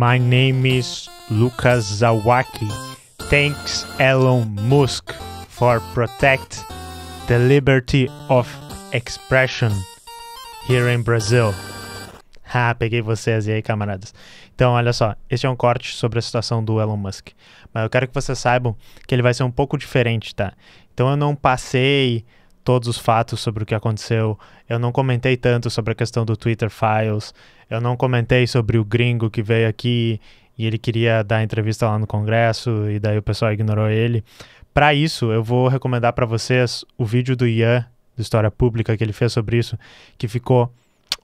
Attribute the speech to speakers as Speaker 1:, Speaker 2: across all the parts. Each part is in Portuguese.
Speaker 1: My name is Lucas Zawaki. Thanks Elon Musk for protect the liberty of expression here in Brazil. Ah, peguei vocês e aí, camaradas. Então, olha só, esse é um corte sobre a situação do Elon Musk. Mas eu quero que vocês saibam que ele vai ser um pouco diferente, tá? Então eu não passei todos os fatos sobre o que aconteceu, eu não comentei tanto sobre a questão do Twitter Files, eu não comentei sobre o gringo que veio aqui e ele queria dar entrevista lá no Congresso e daí o pessoal ignorou ele. Para isso, eu vou recomendar para vocês o vídeo do Ian, do História Pública, que ele fez sobre isso, que ficou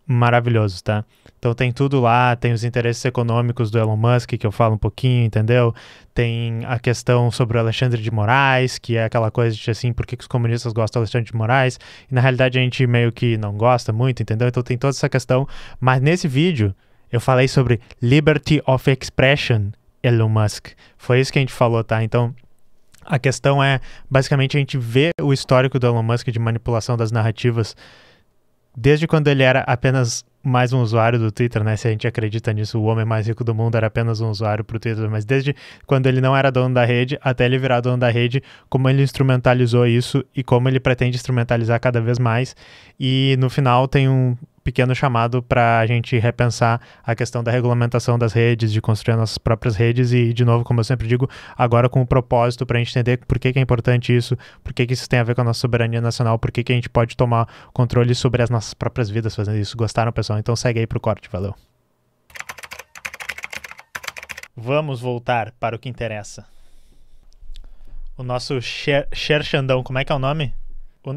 Speaker 1: maravilhosos, tá? Então tem tudo lá, tem os interesses econômicos do Elon Musk, que eu falo um pouquinho, entendeu? Tem a questão sobre o Alexandre de Moraes, que é aquela coisa de assim, por que, que os comunistas gostam do Alexandre de Moraes? E na realidade a gente meio que não gosta muito, entendeu? Então tem toda essa questão. Mas nesse vídeo eu falei sobre Liberty of Expression, Elon Musk. Foi isso que a gente falou, tá? Então. A questão é, basicamente, a gente vê o histórico do Elon Musk de manipulação das narrativas desde quando ele era apenas mais um usuário do Twitter, né? Se a gente acredita nisso, o homem mais rico do mundo era apenas um usuário para o Twitter, mas desde quando ele não era dono da rede até ele virar dono da rede, como ele instrumentalizou isso e como ele pretende instrumentalizar cada vez mais. E no final tem um, pequeno chamado para a gente repensar a questão da regulamentação das redes, de construir nossas próprias redes e, de novo, como eu sempre digo, agora com o propósito para a gente entender por que, que é importante isso, por que, que isso tem a ver com a nossa soberania nacional, por que, que a gente pode tomar controle sobre as nossas próprias vidas fazendo isso. Gostaram, pessoal? Então segue aí pro corte, valeu. Vamos voltar para o que interessa. O nosso Xerxandão, como é que é o nome?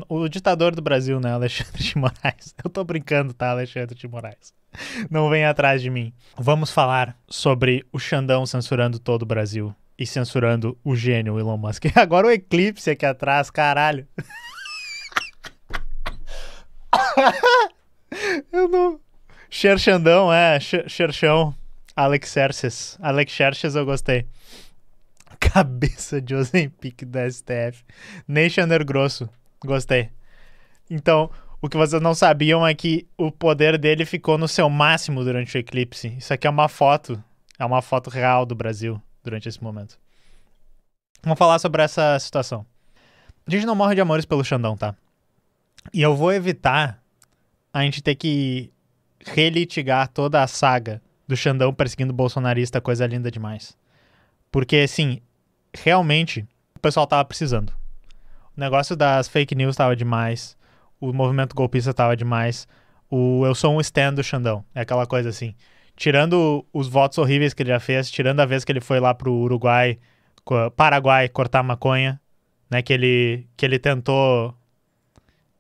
Speaker 1: O, o, ditador do Brasil, né, Alexandre de Moraes. Eu tô brincando, tá, Alexandre de Moraes? Não vem atrás de mim. Vamos falar sobre o Xandão censurando todo o Brasil e censurando o gênio Elon Musk. agora o eclipse aqui atrás, caralho. Eu não. Xer Xandão, é, Xerxão. Alex Xerxes. Alex Xerxes eu gostei cabeça de Ozempic da STF. Neixander Grosso. Gostei. Então, o que vocês não sabiam é que o poder dele ficou no seu máximo durante o eclipse. Isso aqui é uma foto. É uma foto real do Brasil durante esse momento. Vamos falar sobre essa situação. A gente não morre de amores pelo Xandão, tá? E eu vou evitar a gente ter que relitigar toda a saga do Xandão perseguindo o bolsonarista, coisa linda demais. Porque, assim, realmente o pessoal tava precisando. O negócio das fake news estava demais. O movimento golpista estava demais. O eu sou um stand do Xandão. É aquela coisa assim. Tirando os votos horríveis que ele já fez, tirando a vez que ele foi lá pro Uruguai, Paraguai cortar maconha, né, que ele que ele tentou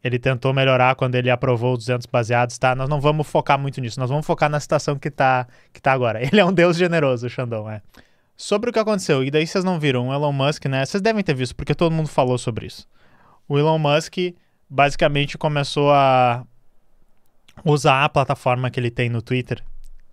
Speaker 1: ele tentou melhorar quando ele aprovou os 200 baseados, tá? Nós não vamos focar muito nisso, nós vamos focar na situação que tá, que tá agora. Ele é um deus generoso, o Xandão, é. Sobre o que aconteceu, e daí vocês não viram, o Elon Musk, né? Vocês devem ter visto, porque todo mundo falou sobre isso. O Elon Musk basicamente começou a usar a plataforma que ele tem no Twitter,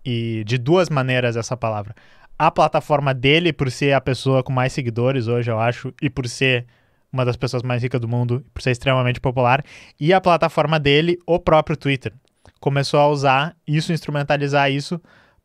Speaker 1: e de duas maneiras essa palavra. A plataforma dele, por ser a pessoa com mais seguidores hoje, eu acho, e por ser uma das pessoas mais ricas do mundo, por ser extremamente popular, e a plataforma dele, o próprio Twitter. Começou a usar isso, instrumentalizar isso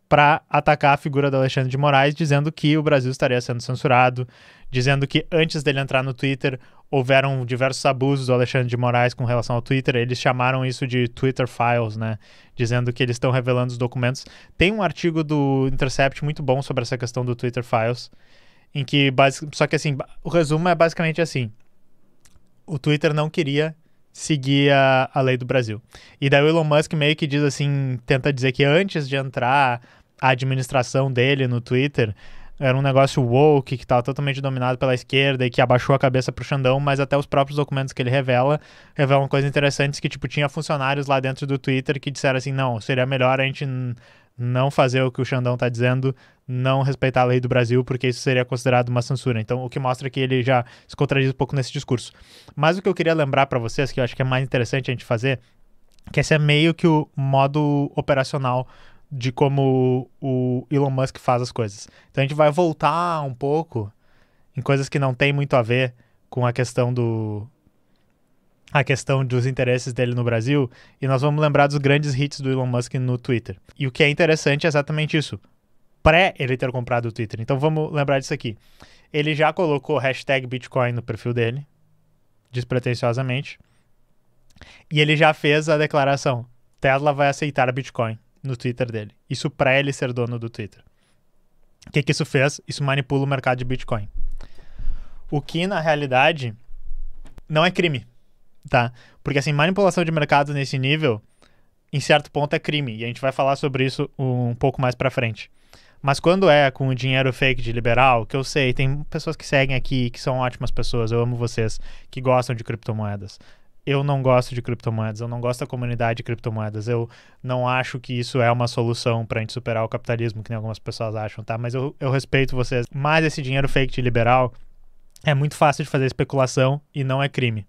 Speaker 1: para atacar a figura do Alexandre de Moraes, dizendo que o Brasil estaria sendo censurado, dizendo que antes dele entrar no Twitter houveram diversos abusos do Alexandre de Moraes com relação ao Twitter. Eles chamaram isso de Twitter Files, né? Dizendo que eles estão revelando os documentos. Tem um artigo do Intercept muito bom sobre essa questão do Twitter Files, em que basic... só que assim, o resumo é basicamente assim: o Twitter não queria seguir a, a lei do Brasil. E daí o Elon Musk meio que diz assim, tenta dizer que antes de entrar a administração dele no Twitter era um negócio woke, que estava totalmente dominado pela esquerda e que abaixou a cabeça pro Xandão, mas até os próprios documentos que ele revela revelam coisas interessantes que, tipo, tinha funcionários lá dentro do Twitter que disseram assim, não, seria melhor a gente não fazer o que o Xandão tá dizendo, não respeitar a lei do Brasil, porque isso seria considerado uma censura. Então, o que mostra que ele já se contradiz um pouco nesse discurso. Mas o que eu queria lembrar para vocês, que eu acho que é mais interessante a gente fazer, que esse é meio que o modo operacional de como o Elon Musk faz as coisas. Então a gente vai voltar um pouco em coisas que não tem muito a ver com a questão do a questão dos interesses dele no Brasil e nós vamos lembrar dos grandes hits do Elon Musk no Twitter. E o que é interessante é exatamente isso. Pré ele ter comprado o Twitter. Então vamos lembrar disso aqui. Ele já colocou hashtag Bitcoin no perfil dele, despretensiosamente. E ele já fez a declaração: Tesla vai aceitar Bitcoin no Twitter dele. Isso para ele ser dono do Twitter. O que, que isso fez? Isso manipula o mercado de Bitcoin. O que, na realidade, não é crime, tá? Porque, assim, manipulação de mercado nesse nível, em certo ponto, é crime. E a gente vai falar sobre isso um pouco mais pra frente. Mas quando é com o dinheiro fake de liberal, que eu sei, tem pessoas que seguem aqui, que são ótimas pessoas, eu amo vocês, que gostam de criptomoedas eu não gosto de criptomoedas, eu não gosto da comunidade de criptomoedas, eu não acho que isso é uma solução para a gente superar o capitalismo, que nem algumas pessoas acham, tá? Mas eu, eu respeito vocês. Mas esse dinheiro fake de liberal é muito fácil de fazer especulação e não é crime.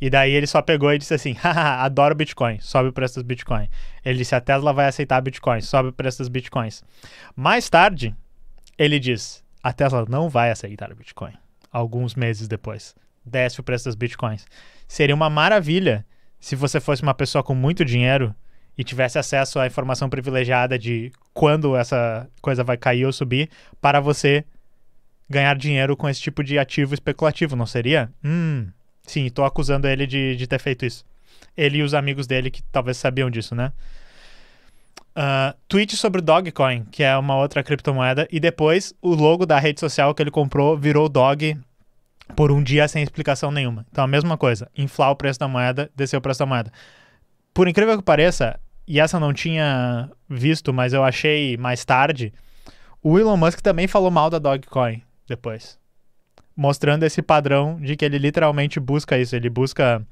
Speaker 1: E daí ele só pegou e disse assim: haha, adoro Bitcoin, sobe o preço dos Bitcoin. Ele disse: a Tesla vai aceitar Bitcoin, sobe o preço dos Bitcoins. Mais tarde, ele diz: a Tesla não vai aceitar Bitcoin. Alguns meses depois, desce o preço dos Bitcoins seria uma maravilha se você fosse uma pessoa com muito dinheiro e tivesse acesso à informação privilegiada de quando essa coisa vai cair ou subir para você ganhar dinheiro com esse tipo de ativo especulativo, não seria? Hum, sim, estou acusando ele de, de ter feito isso. Ele e os amigos dele que talvez sabiam disso, né? Uh, tweet sobre o Dogecoin, que é uma outra criptomoeda, e depois o logo da rede social que ele comprou virou Dog por um dia sem explicação nenhuma. Então a mesma coisa, inflar o preço da moeda, descer o preço da moeda. Por incrível que pareça, e essa eu não tinha visto, mas eu achei mais tarde, o Elon Musk também falou mal da Dogecoin depois. Mostrando esse padrão de que ele literalmente busca isso, ele busca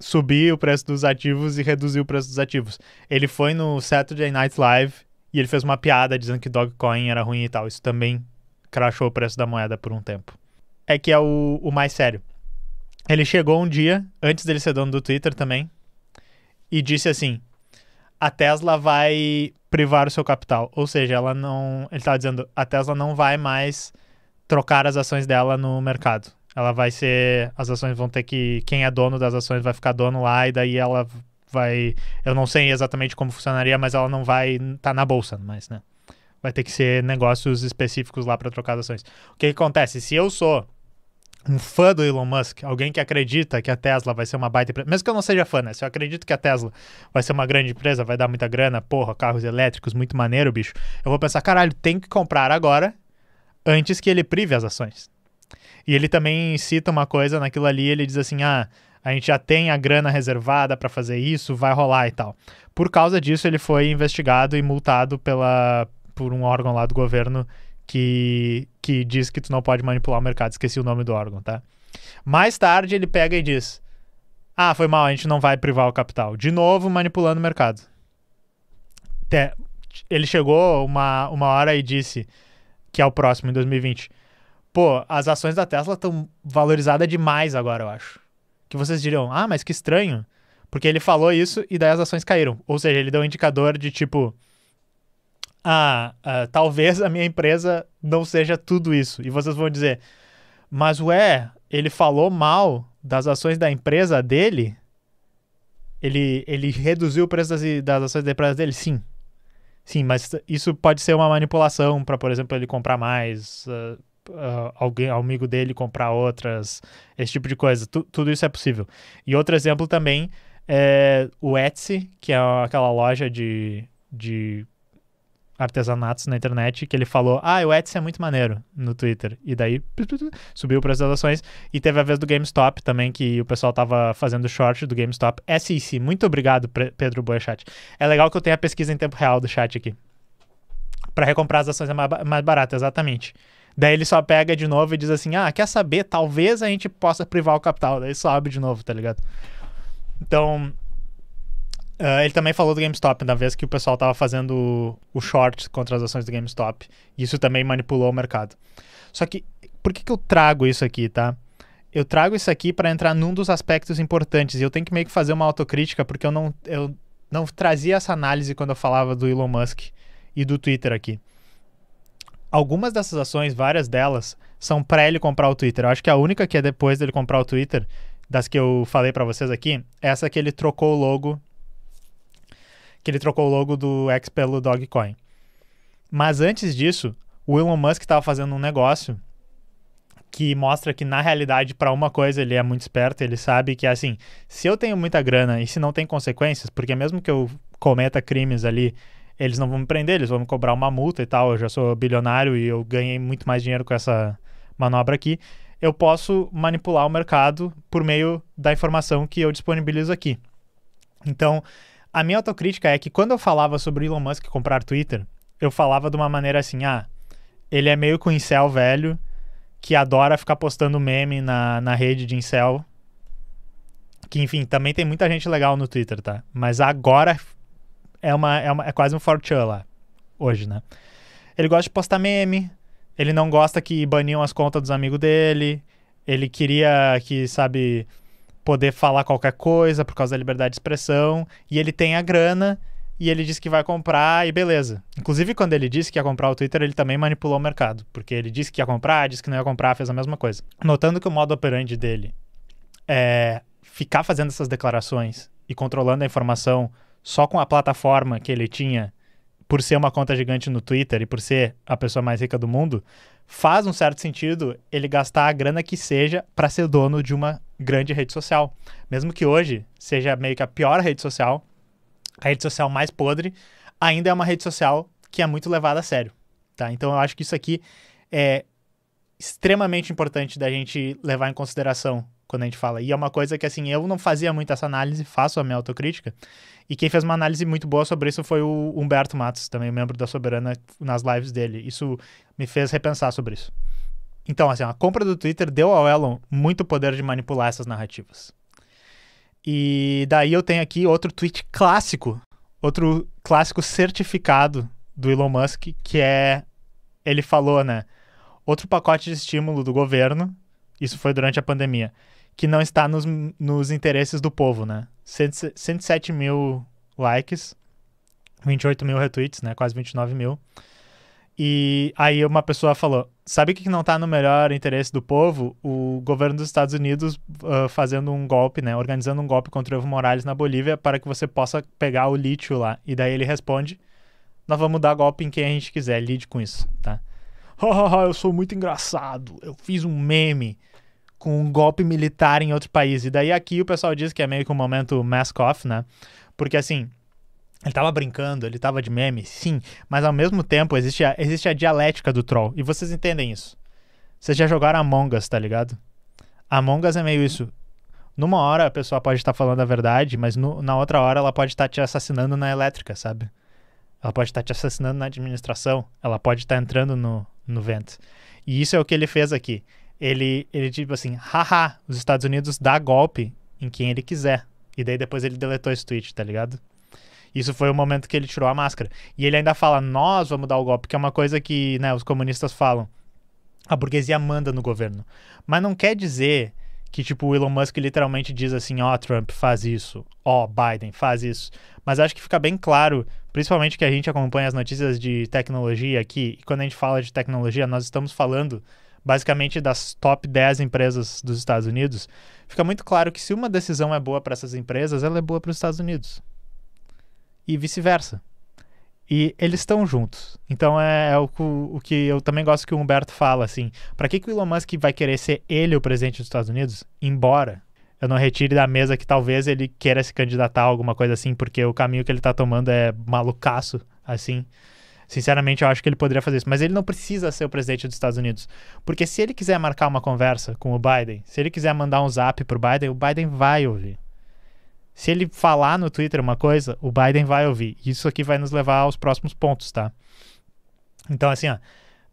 Speaker 1: subir o preço dos ativos e reduzir o preço dos ativos. Ele foi no Saturday Night Live e ele fez uma piada dizendo que Dogecoin era ruim e tal. Isso também crashou o preço da moeda por um tempo é que é o, o mais sério. Ele chegou um dia, antes dele ser dono do Twitter também, e disse assim: a Tesla vai privar o seu capital. Ou seja, ela não. Ele estava dizendo, a Tesla não vai mais trocar as ações dela no mercado. Ela vai ser. As ações vão ter que. Quem é dono das ações vai ficar dono lá, e daí ela vai. Eu não sei exatamente como funcionaria, mas ela não vai estar tá na bolsa mais, né? Vai ter que ser negócios específicos lá para trocar as ações. O que, que acontece? Se eu sou um fã do Elon Musk, alguém que acredita que a Tesla vai ser uma baita empresa, mesmo que eu não seja fã, né? Se eu acredito que a Tesla vai ser uma grande empresa, vai dar muita grana, porra, carros elétricos, muito maneiro, bicho. Eu vou pensar, caralho, tem que comprar agora, antes que ele prive as ações. E ele também cita uma coisa naquilo ali, ele diz assim: ah, a gente já tem a grana reservada para fazer isso, vai rolar e tal. Por causa disso, ele foi investigado e multado pela, por um órgão lá do governo que, que diz que tu não pode manipular o mercado. Esqueci o nome do órgão, tá? Mais tarde ele pega e diz: Ah, foi mal, a gente não vai privar o capital. De novo, manipulando o mercado. Até, ele chegou uma, uma hora e disse que é o próximo, em 2020. Pô, as ações da Tesla estão valorizadas demais agora, eu acho. Que vocês diriam, ah, mas que estranho. Porque ele falou isso e daí as ações caíram. Ou seja, ele deu um indicador de tipo ah, ah, talvez a minha empresa não seja tudo isso. E vocês vão dizer, mas ué, ele falou mal das ações da empresa dele? Ele, ele reduziu o preço das, das ações da empresa dele? Sim. Sim, mas isso pode ser uma manipulação para, por exemplo, ele comprar mais, uh, uh, alguém, amigo dele comprar outras, esse tipo de coisa. Tu, tudo isso é possível. E outro exemplo também é o Etsy, que é aquela loja de, de artesanatos na internet que ele falou: Ah, o Etsy é muito maneiro no Twitter. E daí subiu para as ações. E teve a vez do GameStop também, que o pessoal tava fazendo short do GameStop. É SEC, muito obrigado, Pedro Boechat. É legal que eu tenha a pesquisa em tempo real do chat aqui. Para recomprar as ações é mais barato, exatamente. Daí ele só pega de novo e diz assim: Ah, quer saber? Talvez a gente possa privar o capital. Daí sobe de novo, tá ligado? Então, Uh, ele também falou do GameStop, na vez que o pessoal estava fazendo o, o short contra as ações do GameStop. Isso também manipulou o mercado. Só que, por que, que eu trago isso aqui, tá? Eu trago isso aqui para entrar num dos aspectos importantes. E eu tenho que meio que fazer uma autocrítica, porque eu não, eu não trazia essa análise quando eu falava do Elon Musk e do Twitter aqui. Algumas dessas ações, várias delas, são pré ele comprar o Twitter. Eu acho que a única que é depois dele comprar o Twitter, das que eu falei para vocês aqui, é essa que ele trocou o logo que ele trocou o logo do X pelo Dogecoin. Mas antes disso, o Elon Musk estava fazendo um negócio que mostra que na realidade para uma coisa ele é muito esperto, ele sabe que assim, se eu tenho muita grana e se não tem consequências, porque mesmo que eu cometa crimes ali, eles não vão me prender, eles vão me cobrar uma multa e tal, eu já sou bilionário e eu ganhei muito mais dinheiro com essa manobra aqui, eu posso manipular o mercado por meio da informação que eu disponibilizo aqui. Então, a minha autocrítica é que quando eu falava sobre o Elon Musk comprar Twitter, eu falava de uma maneira assim, ah, ele é meio que incel velho que adora ficar postando meme na, na rede de incel. Que, enfim, também tem muita gente legal no Twitter, tá? Mas agora é, uma, é, uma, é quase um fortune lá, hoje, né? Ele gosta de postar meme, ele não gosta que baniam as contas dos amigos dele, ele queria que, sabe, poder falar qualquer coisa por causa da liberdade de expressão. E ele tem a grana e ele disse que vai comprar e beleza. Inclusive, quando ele disse que ia comprar o Twitter, ele também manipulou o mercado, porque ele disse que ia comprar, disse que não ia comprar, fez a mesma coisa. Notando que o modo operante dele é ficar fazendo essas declarações e controlando a informação só com a plataforma que ele tinha por ser uma conta gigante no Twitter e por ser a pessoa mais rica do mundo, faz um certo sentido ele gastar a grana que seja para ser dono de uma grande rede social. Mesmo que hoje seja meio que a pior rede social, a rede social mais podre, ainda é uma rede social que é muito levada a sério, tá? Então eu acho que isso aqui é extremamente importante da gente levar em consideração quando a gente fala. E é uma coisa que, assim, eu não fazia muito essa análise, faço a minha autocrítica. E quem fez uma análise muito boa sobre isso foi o Humberto Matos, também membro da Soberana, nas lives dele. Isso me fez repensar sobre isso. Então, assim, a compra do Twitter deu ao Elon muito poder de manipular essas narrativas. E daí eu tenho aqui outro tweet clássico, outro clássico certificado do Elon Musk, que é ele falou, né? Outro pacote de estímulo do governo, isso foi durante a pandemia, que não está nos, nos interesses do povo, né? 107 mil likes, 28 mil retweets, né? Quase 29 mil. E aí uma pessoa falou: sabe o que não está no melhor interesse do povo? O governo dos Estados Unidos uh, fazendo um golpe, né? Organizando um golpe contra o Evo Morales na Bolívia para que você possa pegar o lítio lá. E daí ele responde: Nós vamos dar golpe em quem a gente quiser, lide com isso, tá? eu sou muito engraçado. Eu fiz um meme com um golpe militar em outro país. E daí aqui o pessoal diz que é meio que um momento mask off, né? Porque assim, ele tava brincando, ele tava de meme, sim, mas ao mesmo tempo existe a, existe a dialética do troll. E vocês entendem isso. Vocês já jogaram Among Us, tá ligado? Among Us é meio isso. Numa hora a pessoa pode estar tá falando a verdade, mas no, na outra hora ela pode estar tá te assassinando na elétrica, sabe? Ela pode estar tá te assassinando na administração, ela pode estar entrando no, no vento. E isso é o que ele fez aqui ele, ele tipo assim, haha, os Estados Unidos dá golpe em quem ele quiser. E daí depois ele deletou esse tweet, tá ligado? Isso foi o momento que ele tirou a máscara. E ele ainda fala, nós vamos dar o golpe, que é uma coisa que né, os comunistas falam. A burguesia manda no governo. Mas não quer dizer que, tipo, o Elon Musk literalmente diz assim, ó, oh, Trump faz isso, ó, oh, Biden faz isso. Mas acho que fica bem claro, principalmente que a gente acompanha as notícias de tecnologia aqui, e quando a gente fala de tecnologia, nós estamos falando basicamente das top 10 empresas dos Estados Unidos, fica muito claro que se uma decisão é boa para essas empresas, ela é boa para os Estados Unidos. E vice-versa. E eles estão juntos. Então é, é o, o, que eu também gosto que o Humberto fala, assim. Para que, que o Elon Musk vai querer ser ele o presidente dos Estados Unidos? Embora eu não retire da mesa que talvez ele queira se candidatar a alguma coisa assim, porque o caminho que ele está tomando é malucaço, assim. Sinceramente, eu acho que ele poderia fazer isso. Mas ele não precisa ser o presidente dos Estados Unidos. Porque se ele quiser marcar uma conversa com o Biden, se ele quiser mandar um zap pro Biden, o Biden vai ouvir. Se ele falar no Twitter uma coisa, o Biden vai ouvir. Isso aqui vai nos levar aos próximos pontos, tá? Então, assim, ó,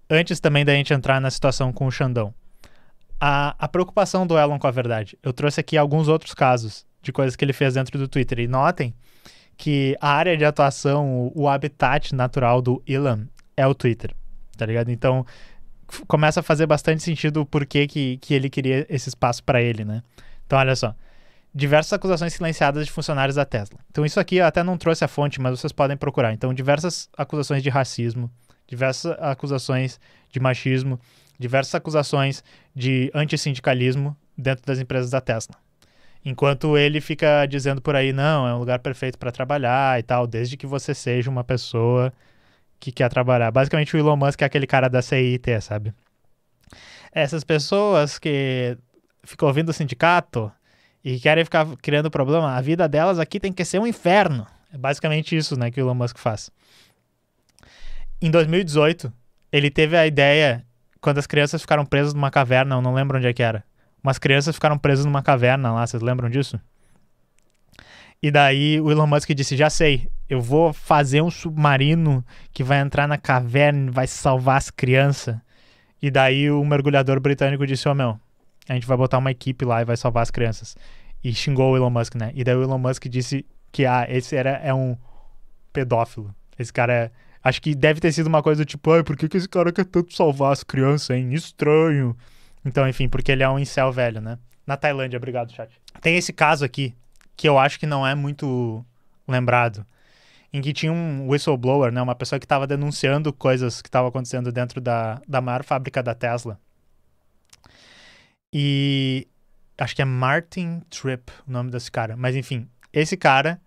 Speaker 1: antes também da gente entrar na situação com o Xandão, a, a preocupação do Elon com a verdade. Eu trouxe aqui alguns outros casos de coisas que ele fez dentro do Twitter. E notem que a área de atuação, o habitat natural do Elon é o Twitter, tá ligado? Então começa a fazer bastante sentido o porquê que, que ele queria esse espaço para ele, né? Então olha só. Diversas acusações silenciadas de funcionários da Tesla. Então, isso aqui eu até não trouxe a fonte, mas vocês podem procurar. Então, diversas acusações de racismo, diversas acusações de machismo, diversas acusações de antissindicalismo dentro das empresas da Tesla. Enquanto ele fica dizendo por aí, não, é um lugar perfeito para trabalhar e tal, desde que você seja uma pessoa que quer trabalhar. Basicamente, o Elon Musk é aquele cara da CIT, sabe? Essas pessoas que ficam ouvindo o sindicato e querem ficar criando problema, a vida delas aqui tem que ser um inferno. É basicamente isso né, que o Elon Musk faz. Em 2018, ele teve a ideia, quando as crianças ficaram presas numa caverna, eu não lembro onde é que era umas crianças ficaram presas numa caverna lá, vocês lembram disso? E daí o Elon Musk disse: Já sei, eu vou fazer um submarino que vai entrar na caverna e vai salvar as crianças. E daí o mergulhador britânico disse: Ô oh, meu, a gente vai botar uma equipe lá e vai salvar as crianças. E xingou o Elon Musk, né? E daí o Elon Musk disse que ah, esse era é um pedófilo. Esse cara é. Acho que deve ter sido uma coisa tipo, ai, por que, que esse cara quer tanto salvar as crianças, hein? Estranho. Então, enfim, porque ele é um incel velho, né? Na Tailândia, obrigado, chat. Tem esse caso aqui, que eu acho que não é muito lembrado, em que tinha um whistleblower, né? Uma pessoa que estava denunciando coisas que estavam acontecendo dentro da, da maior fábrica da Tesla. E acho que é Martin Tripp o nome desse cara. Mas enfim, esse cara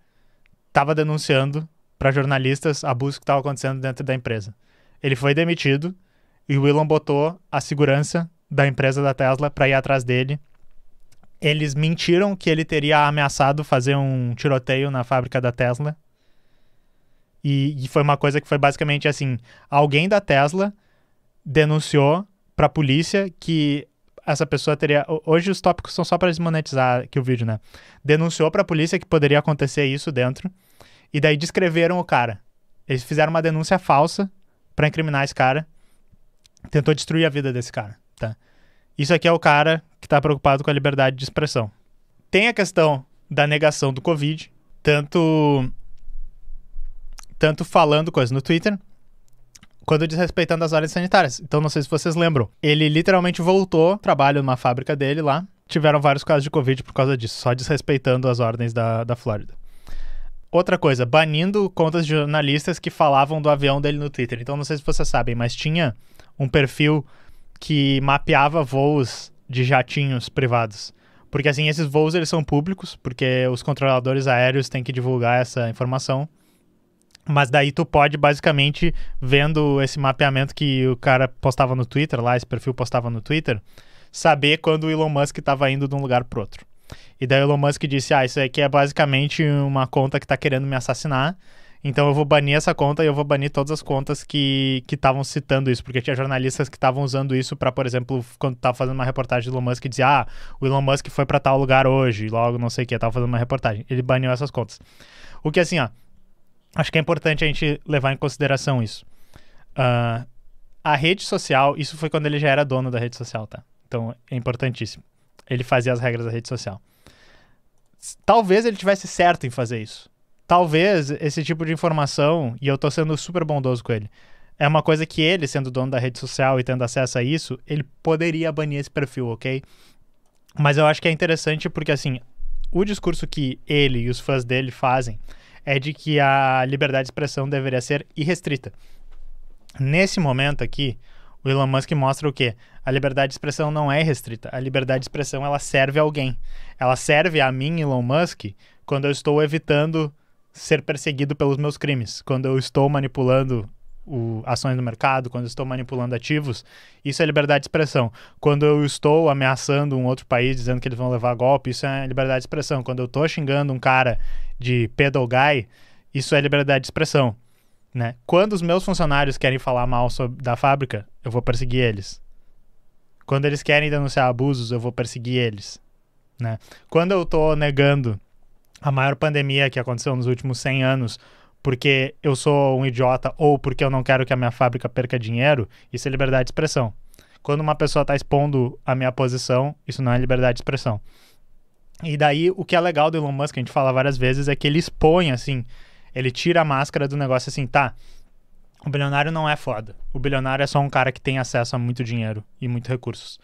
Speaker 1: estava denunciando para jornalistas abuso que estava acontecendo dentro da empresa. Ele foi demitido e o Elon botou a segurança da empresa da Tesla para ir atrás dele. Eles mentiram que ele teria ameaçado fazer um tiroteio na fábrica da Tesla. E, e foi uma coisa que foi basicamente assim: alguém da Tesla denunciou para a polícia que essa pessoa teria. Hoje os tópicos são só para desmonetizar aqui o vídeo, né? Denunciou para a polícia que poderia acontecer isso dentro. E daí descreveram o cara. Eles fizeram uma denúncia falsa para incriminar esse cara. Tentou destruir a vida desse cara. Tá? Isso aqui é o cara que está preocupado com a liberdade de expressão. Tem a questão da negação do Covid, tanto tanto falando coisas no Twitter, quando desrespeitando as ordens sanitárias. Então, não sei se vocês lembram. Ele literalmente voltou, trabalho numa fábrica dele lá. Tiveram vários casos de Covid por causa disso, só desrespeitando as ordens da, da Flórida. Outra coisa, banindo contas de jornalistas que falavam do avião dele no Twitter. Então, não sei se vocês sabem, mas tinha um perfil que mapeava voos de jatinhos privados. Porque assim, esses voos eles são públicos, porque os controladores aéreos têm que divulgar essa informação. Mas daí tu pode, basicamente, vendo esse mapeamento que o cara postava no Twitter, lá, esse perfil postava no Twitter, saber quando o Elon Musk estava indo de um lugar para outro. E daí o Elon Musk disse: Ah, isso aqui é basicamente uma conta que tá querendo me assassinar. Então eu vou banir essa conta e eu vou banir todas as contas que estavam citando isso, porque tinha jornalistas que estavam usando isso para, por exemplo, quando tava fazendo uma reportagem do Elon Musk, dizia, ah, o Elon Musk foi para tal lugar hoje, logo não sei o que, tava fazendo uma reportagem. Ele baniu essas contas. O que assim, ó, acho que é importante a gente levar em consideração isso. Uh, a rede social, isso foi quando ele já era dono da rede social, tá? Então é importantíssimo. Ele fazia as regras da rede social. Talvez ele tivesse certo em fazer isso talvez esse tipo de informação, e eu tô sendo super bondoso com ele, é uma coisa que ele, sendo dono da rede social e tendo acesso a isso, ele poderia banir esse perfil, ok? Mas eu acho que é interessante porque, assim, o discurso que ele e os fãs dele fazem é de que a liberdade de expressão deveria ser irrestrita. Nesse momento aqui, o Elon Musk mostra o quê? A liberdade de expressão não é restrita. A liberdade de expressão ela serve a alguém. Ela serve a mim, Elon Musk, quando eu estou evitando ser perseguido pelos meus crimes. Quando eu estou manipulando o, ações do mercado, quando eu estou manipulando ativos, isso é liberdade de expressão. Quando eu estou ameaçando um outro país dizendo que eles vão levar golpe, isso é liberdade de expressão. Quando eu estou xingando um cara de pedogai, isso é liberdade de expressão. Né? Quando os meus funcionários querem falar mal sobre, da fábrica, eu vou perseguir eles. Quando eles querem denunciar abusos, eu vou perseguir eles. Né? Quando eu estou negando a maior pandemia que aconteceu nos últimos 100 anos porque eu sou um idiota ou porque eu não quero que a minha fábrica perca dinheiro, isso é liberdade de expressão. Quando uma pessoa está expondo a minha posição, isso não é liberdade de expressão. E daí, o que é legal do Elon Musk, a gente fala várias vezes, é que ele expõe, assim, ele tira a máscara do negócio assim, tá, o bilionário não é foda. O bilionário é só um cara que tem acesso a muito dinheiro e muitos recursos.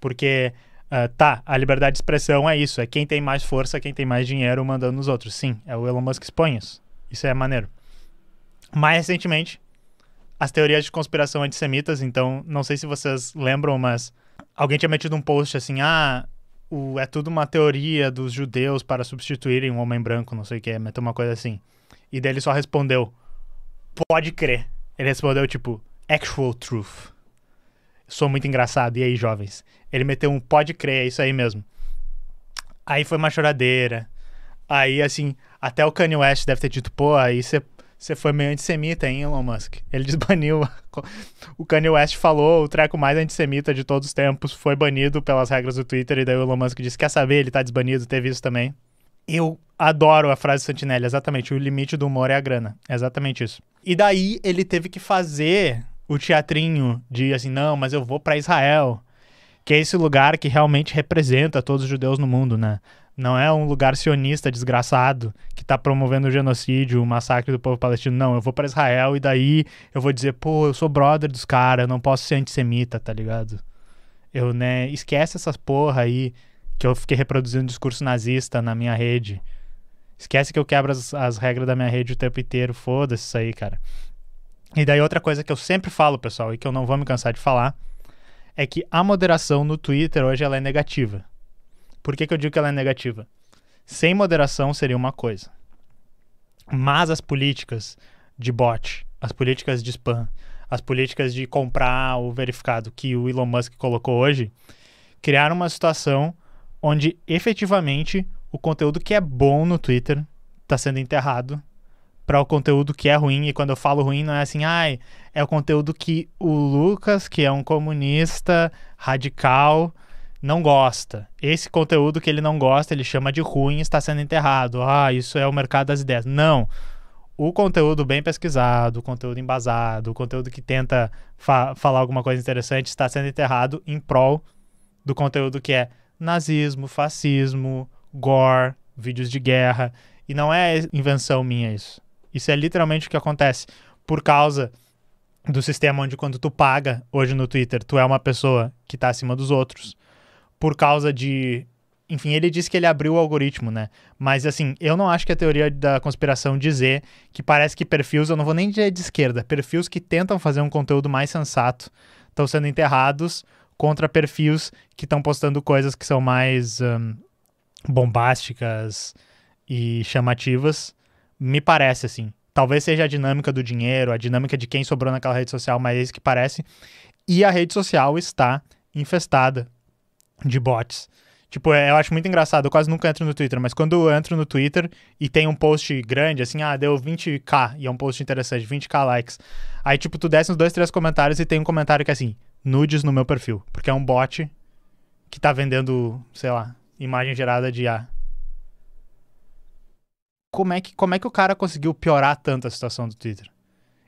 Speaker 1: Porque Uh, tá, a liberdade de expressão é isso, é quem tem mais força, quem tem mais dinheiro mandando nos outros. Sim, é o Elon Musk expõe isso. Isso é maneiro. Mais recentemente, as teorias de conspiração antissemitas, então, não sei se vocês lembram, mas alguém tinha metido um post assim, ah, o, é tudo uma teoria dos judeus para substituírem um homem branco, não sei o que, meteu uma coisa assim. E daí ele só respondeu, pode crer. Ele respondeu, tipo, actual truth sou muito engraçado, e aí, jovens? Ele meteu um pode crer, é isso aí mesmo. Aí foi uma choradeira. Aí, assim, até o Kanye West deve ter dito, pô, aí você você foi meio antissemita, hein, Elon Musk? Ele desbaniu. o Kanye West falou o treco mais antissemita de todos os tempos, foi banido pelas regras do Twitter, e daí o Elon Musk disse: quer saber, ele tá desbanido, teve isso também. Eu adoro a frase Santinelli, exatamente. O limite do humor é a grana. exatamente isso. E daí ele teve que fazer o teatrinho de assim, não, mas eu vou para Israel, que é esse lugar que realmente representa todos os judeus no mundo, né? Não é um lugar sionista desgraçado que está promovendo o genocídio, o massacre do povo palestino. Não, eu vou para Israel e daí eu vou dizer, pô, eu sou brother dos caras, eu não posso ser antissemita, tá ligado? Eu, né, esquece essas porra aí que eu fiquei reproduzindo discurso nazista na minha rede. Esquece que eu quebro as, as regras da minha rede o tempo inteiro, foda-se isso aí, cara. E daí outra coisa que eu sempre falo, pessoal, e que eu não vou me cansar de falar, é que a moderação no Twitter hoje ela é negativa. Por que, que eu digo que ela é negativa? Sem moderação seria uma coisa. Mas as políticas de bot, as políticas de spam, as políticas de comprar o verificado que o Elon Musk colocou hoje, criaram uma situação onde efetivamente o conteúdo que é bom no Twitter está sendo enterrado para o conteúdo que é ruim, e quando eu falo ruim, não é assim, ai, é o conteúdo que o Lucas, que é um comunista radical, não gosta. Esse conteúdo que ele não gosta, ele chama de ruim, está sendo enterrado. Ah, isso é o mercado das ideias. Não. O conteúdo bem pesquisado, o conteúdo embasado, o conteúdo que tenta fa falar alguma coisa interessante está sendo enterrado em prol do conteúdo que é nazismo, fascismo, gore, vídeos de guerra. E não é invenção minha isso. Isso é literalmente o que acontece. Por causa do sistema onde quando tu paga hoje no Twitter, tu é uma pessoa que tá acima dos outros. Por causa de. Enfim, ele disse que ele abriu o algoritmo, né? Mas assim, eu não acho que a teoria da conspiração dizer que parece que perfis, eu não vou nem dizer de esquerda, perfis que tentam fazer um conteúdo mais sensato estão sendo enterrados contra perfis que estão postando coisas que são mais um, bombásticas e chamativas me parece assim. Talvez seja a dinâmica do dinheiro, a dinâmica de quem sobrou naquela rede social, mas é isso que parece. E a rede social está infestada de bots. Tipo, é, eu acho muito engraçado, eu quase nunca entro no Twitter, mas quando eu entro no Twitter e tem um post grande, assim, ah, deu 20k, e é um post interessante, 20k likes. Aí, tipo, tu desce uns dois, três comentários e tem um comentário que é assim, nudes no meu perfil, porque é um bot que tá vendendo, sei lá, imagem gerada de ah, como é que, como é que o cara conseguiu piorar tanto a situação do Twitter?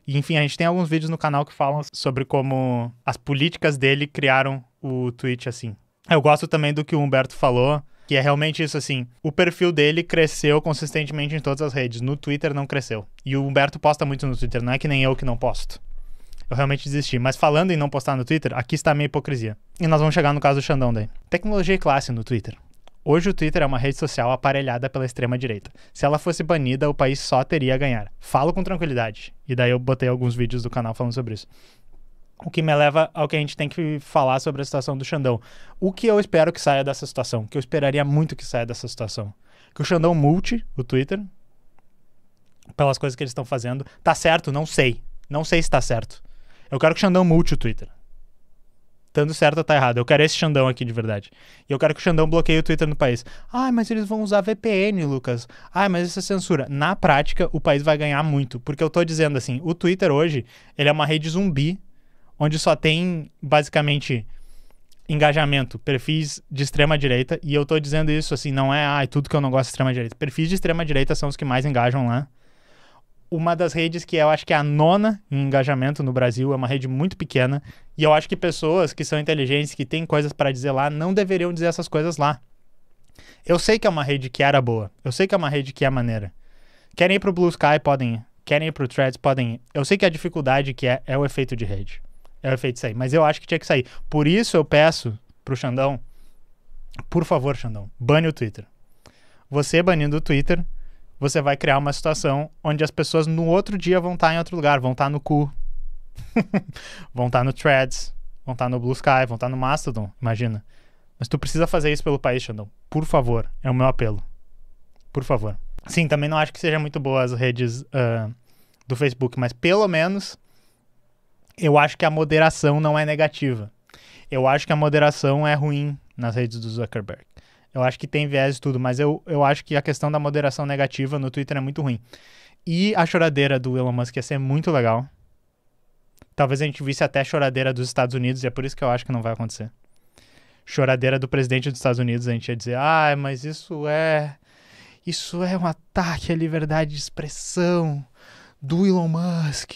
Speaker 1: E, enfim, a gente tem alguns vídeos no canal que falam sobre como as políticas dele criaram o Twitter assim. Eu gosto também do que o Humberto falou, que é realmente isso assim. O perfil dele cresceu consistentemente em todas as redes. No Twitter não cresceu. E o Humberto posta muito no Twitter, não é que nem eu que não posto. Eu realmente desisti. Mas falando em não postar no Twitter, aqui está a minha hipocrisia. E nós vamos chegar no caso do Xandão daí. Tecnologia e classe no Twitter. Hoje o Twitter é uma rede social aparelhada pela extrema-direita. Se ela fosse banida, o país só teria a ganhar. Falo com tranquilidade. E daí eu botei alguns vídeos do canal falando sobre isso. O que me leva ao que a gente tem que falar sobre a situação do Xandão. O que eu espero que saia dessa situação? Que eu esperaria muito que saia dessa situação. Que o Xandão multe o Twitter pelas coisas que eles estão fazendo. Tá certo? Não sei. Não sei se tá certo. Eu quero que o Xandão multe o Twitter dando certo ou tá errado. Eu quero esse Xandão aqui de verdade. E eu quero que o Xandão bloqueie o Twitter no país. Ah, mas eles vão usar VPN, Lucas. Ah, mas isso é censura. Na prática, o país vai ganhar muito. Porque eu tô dizendo assim, o Twitter hoje, ele é uma rede zumbi, onde só tem, basicamente, engajamento, perfis de extrema direita. E eu tô dizendo isso assim, não é, ai, ah, é tudo que eu não gosto de é extrema direita. Perfis de extrema direita são os que mais engajam lá uma das redes que eu acho que é a nona em engajamento no Brasil, é uma rede muito pequena. E eu acho que pessoas que são inteligentes, que têm coisas para dizer lá, não deveriam dizer essas coisas lá. Eu sei que é uma rede que era boa. Eu sei que é uma rede que é maneira. Querem ir pro Blue Sky, podem ir. Querem ir pro Threads, podem ir. Eu sei que a dificuldade que é, é o efeito de rede. É o efeito de sair. Mas eu acho que tinha que sair. Por isso eu peço pro Xandão, por favor, Xandão, bane o Twitter. Você banindo o Twitter, você vai criar uma situação onde as pessoas no outro dia vão estar tá em outro lugar, vão estar tá no cu, vão estar tá no Threads, vão estar no Blue Sky, vão estar no Mastodon, imagina. Mas tu precisa fazer isso pelo país, Xandão. Por favor, é o meu apelo. Por favor. Sim, também não acho que seja muito boa as redes uh, do Facebook, mas pelo menos eu acho que a moderação não é negativa. Eu acho que a moderação é ruim nas redes do Zuckerberg. Eu acho que tem viés e tudo, mas eu, eu acho que a questão da moderação negativa no Twitter é muito ruim. E a choradeira do Elon Musk ia ser muito legal. Talvez a gente visse até choradeira dos Estados Unidos, e é por isso que eu acho que não vai acontecer. Choradeira do presidente dos Estados Unidos, a gente ia dizer, ah, mas isso é. Isso é um ataque à liberdade de expressão do Elon Musk.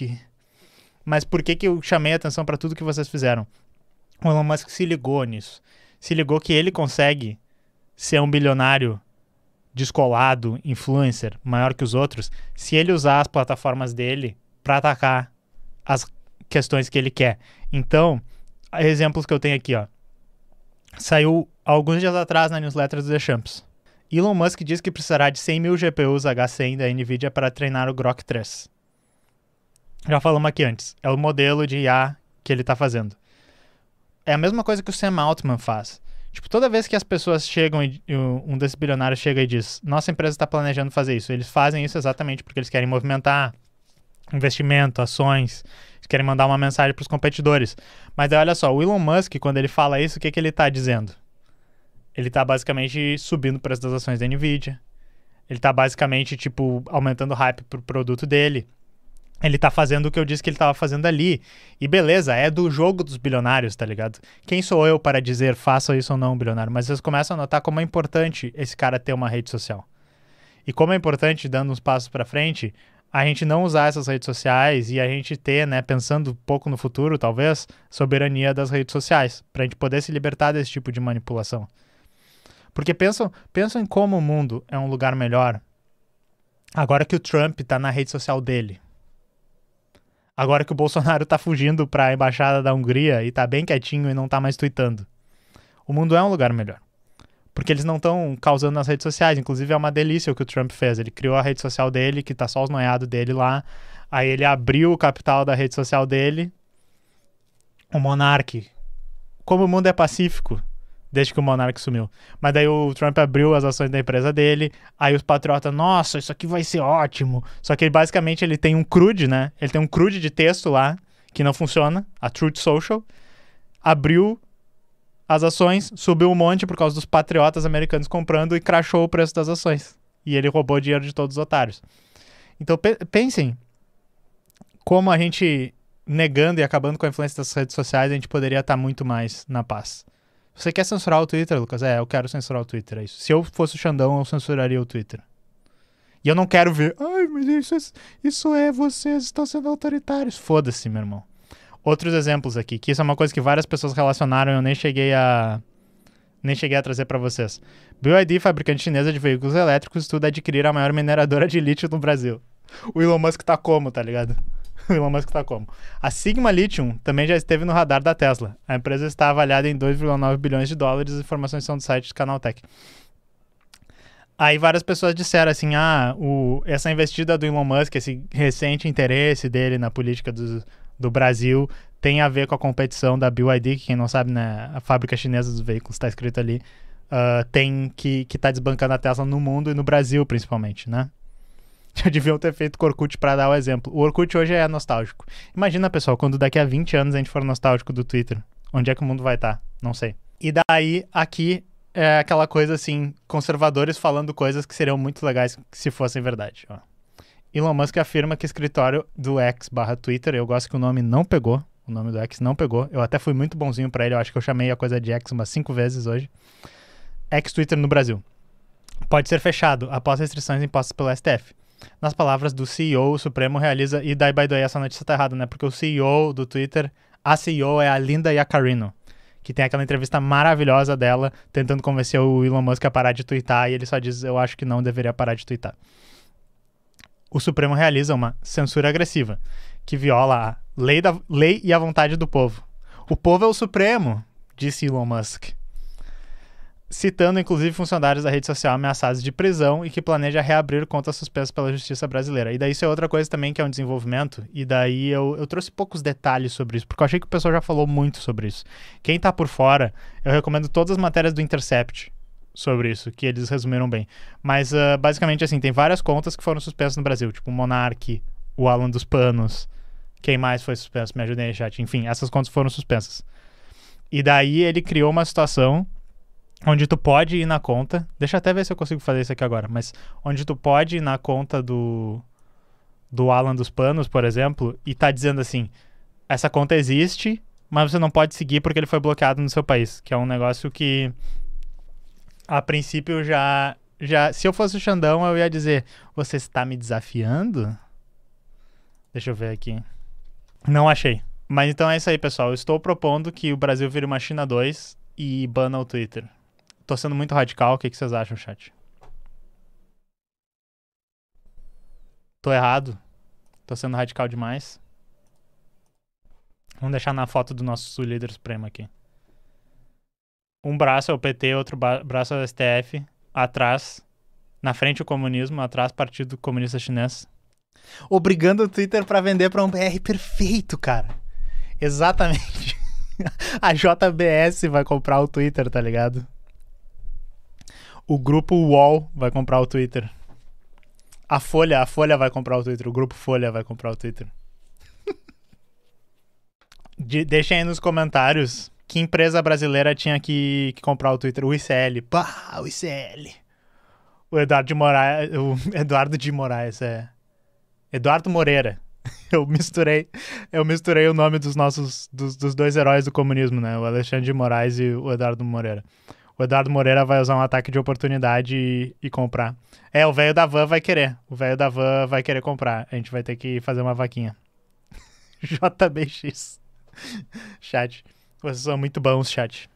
Speaker 1: Mas por que, que eu chamei atenção para tudo que vocês fizeram? O Elon Musk se ligou nisso. Se ligou que ele consegue se é um bilionário descolado, influencer, maior que os outros, se ele usar as plataformas dele para atacar as questões que ele quer. Então, exemplos que eu tenho aqui, ó. Saiu alguns dias atrás na newsletter do The Champs. Elon Musk diz que precisará de 100 mil GPUs H100 da NVIDIA para treinar o Grok 3. Já falamos aqui antes. É o modelo de IA que ele está fazendo. É a mesma coisa que o Sam Altman faz. Tipo, toda vez que as pessoas chegam e um desses bilionários chega e diz: "Nossa empresa está planejando fazer isso". Eles fazem isso exatamente porque eles querem movimentar investimento, ações, eles querem mandar uma mensagem para os competidores. Mas aí, olha só, o Elon Musk, quando ele fala isso, o que, que ele está dizendo? Ele está basicamente subindo o preço das ações da Nvidia. Ele está basicamente, tipo, aumentando o hype para o produto dele ele tá fazendo o que eu disse que ele tava fazendo ali. E beleza, é do jogo dos bilionários, tá ligado? Quem sou eu para dizer faça isso ou não, bilionário? Mas vocês começam a notar como é importante esse cara ter uma rede social. E como é importante, dando uns passos para frente, a gente não usar essas redes sociais e a gente ter, né, pensando pouco no futuro, talvez, soberania das redes sociais, pra gente poder se libertar desse tipo de manipulação. Porque pensam, pensam em como o mundo é um lugar melhor agora que o Trump tá na rede social dele Agora que o Bolsonaro tá fugindo para a embaixada da Hungria e tá bem quietinho e não tá mais tweetando. O mundo é um lugar melhor. Porque eles não estão causando nas redes sociais. Inclusive, é uma delícia o que o Trump fez. Ele criou a rede social dele, que tá só os noiados dele lá. Aí ele abriu o capital da rede social dele. O Monarque. Como o mundo é pacífico, desde que o Monark sumiu. Mas daí o Trump abriu as ações da empresa dele, aí os patriotas, nossa, isso aqui vai ser ótimo. Só que ele, basicamente ele tem um crude, né? Ele tem um crude de texto lá, que não funciona, a Truth Social. Abriu as ações, subiu um monte por causa dos patriotas americanos comprando e crashou o preço das ações. E ele roubou dinheiro de todos os otários. Então pe pensem como a gente negando e acabando com a influência das redes sociais, a gente poderia estar tá muito mais na paz. Você quer censurar o Twitter, Lucas? É, eu quero censurar o Twitter, é isso. Se eu fosse o Xandão, eu censuraria o Twitter. E eu não quero ver. Ai, mas isso é, isso é vocês estão sendo autoritários. Foda-se, meu irmão. Outros exemplos aqui, que isso é uma coisa que várias pessoas relacionaram e eu nem cheguei a. Nem cheguei a trazer para vocês. BYD, fabricante chinesa de veículos elétricos, estuda adquirir a maior mineradora de lítio do Brasil. O Elon Musk tá como, tá ligado? O Elon Musk tá como? A Sigma Lithium também já esteve no radar da Tesla. A empresa está avaliada em 2,9 bilhões de dólares. As informações são do site do Canaltech. Aí várias pessoas disseram assim: ah, o, essa investida do Elon Musk, esse recente interesse dele na política do, do Brasil, tem a ver com a competição da BYD, que quem não sabe, né, a fábrica chinesa dos veículos, está escrito ali, uh, tem que, que tá desbancando a Tesla no mundo e no Brasil, principalmente, né? Já deviam ter feito com o Orkut pra dar o exemplo. O Orkut hoje é nostálgico. Imagina, pessoal, quando daqui a 20 anos a gente for nostálgico do Twitter. Onde é que o mundo vai estar? Tá? Não sei. E daí, aqui é aquela coisa assim, conservadores falando coisas que seriam muito legais se fossem verdade. Ó. Elon Musk afirma que escritório do X barra Twitter, eu gosto que o nome não pegou, o nome do X não pegou. Eu até fui muito bonzinho para ele, eu acho que eu chamei a coisa de X umas cinco vezes hoje. X Twitter no Brasil. Pode ser fechado após restrições impostas pelo STF. Nas palavras do CEO, o Supremo realiza. E daí, by the way, essa notícia tá errada, né? Porque o CEO do Twitter, a CEO é a Linda Iacarino, que tem aquela entrevista maravilhosa dela tentando convencer o Elon Musk a parar de twittar. E ele só diz: Eu acho que não deveria parar de twittar. O Supremo realiza uma censura agressiva, que viola a lei, da, lei e a vontade do povo. O povo é o Supremo, disse Elon Musk citando inclusive funcionários da rede social ameaçados de prisão e que planeja reabrir contas suspensas pela justiça brasileira. E daí isso é outra coisa também que é um desenvolvimento, e daí eu, eu trouxe poucos detalhes sobre isso, porque eu achei que o pessoal já falou muito sobre isso. Quem está por fora, eu recomendo todas as matérias do Intercept sobre isso, que eles resumiram bem. Mas uh, basicamente assim, tem várias contas que foram suspensas no Brasil, tipo o Monark, o Alan dos Panos, quem mais foi suspenso, me ajudem aí chat, enfim, essas contas foram suspensas. E daí ele criou uma situação onde tu pode ir na conta. Deixa eu até ver se eu consigo fazer isso aqui agora, mas onde tu pode ir na conta do do Alan dos Panos, por exemplo, e tá dizendo assim: essa conta existe, mas você não pode seguir porque ele foi bloqueado no seu país, que é um negócio que a princípio já já, se eu fosse o Xandão, eu ia dizer: "Você está me desafiando?" Deixa eu ver aqui. Não achei. Mas então é isso aí, pessoal. Eu estou propondo que o Brasil vire uma China 2 e bana o Twitter. Tô sendo muito radical. O que, que vocês acham, chat? Tô errado? Tô sendo radical demais? Vamos deixar na foto do nosso líder supremo aqui. Um braço é o PT, outro braço é o STF. Atrás, na frente o comunismo, atrás Partido Comunista Chinês. Obrigando o Twitter para vender para um BR perfeito, cara. Exatamente. A JBS vai comprar o Twitter, tá ligado? O grupo UOL vai comprar o Twitter. A Folha, a Folha vai comprar o Twitter. O grupo Folha vai comprar o Twitter. De, deixem aí nos comentários que empresa brasileira tinha que, que comprar o Twitter. O ICL. Pá, o ICL. O Eduardo de Moraes. O Eduardo de Moraes, é. Eduardo Moreira. Eu misturei, eu misturei o nome dos nossos dos, dos dois heróis do comunismo, né? O Alexandre de Moraes e o Eduardo Moreira. O Eduardo Moreira vai usar um ataque de oportunidade e, e comprar. É, o velho da van vai querer. O velho da van vai querer comprar. A gente vai ter que fazer uma vaquinha. JBX. chat. Vocês são muito bons, chat.